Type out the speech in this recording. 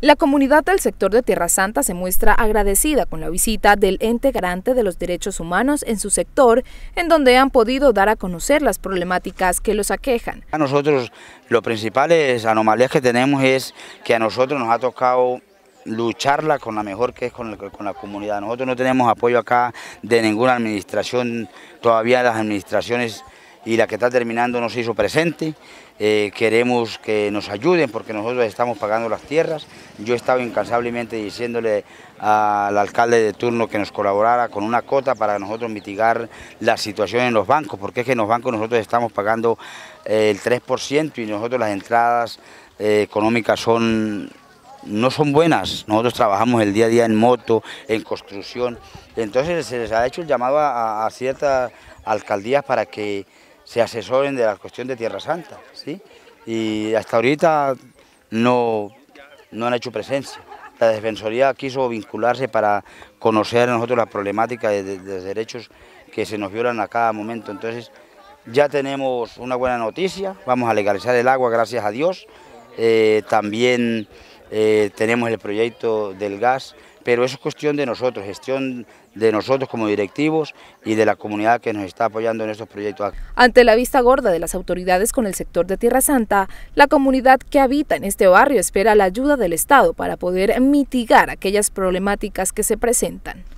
La comunidad del sector de Tierra Santa se muestra agradecida con la visita del ente garante de los derechos humanos en su sector, en donde han podido dar a conocer las problemáticas que los aquejan. A nosotros, lo principales anomalías que tenemos es que a nosotros nos ha tocado lucharla con la mejor que es con la, comunidad. Nosotros no tenemos apoyo acá de ninguna administración, todavía las administraciones y la que está terminando no se hizo presente. Eh, queremos que nos ayuden porque nosotros estamos pagando las tierras. Yo he estado incansablemente diciéndole al alcalde de turno que nos colaborara con una cota para nosotros mitigar la situación en los bancos, porque es que en los bancos nosotros estamos pagando eh, el 3% y nosotros las entradas eh, económicas son no son buenas. Nosotros trabajamos el día a día en moto, en construcción. Entonces se les ha hecho el llamado a ciertas alcaldías para que se asesoren de la cuestión de Tierra Santa, ¿sí? Y hasta ahorita no, no han hecho presencia. La Defensoría quiso vincularse para conocer nosotros la problemática de, derechos que se nos violan a cada momento. Entonces, ya tenemos una buena noticia, vamos a legalizar el agua, gracias a Dios. Eh, también eh, tenemos el proyecto del gas, pero eso es cuestión de nosotros, gestión de nosotros como directivos y de la comunidad que nos está apoyando en estos proyectos. Ante la vista gorda de las autoridades con el sector de Tierra Santa, la comunidad que habita en este barrio espera la ayuda del Estado para poder mitigar aquellas problemáticas que se presentan.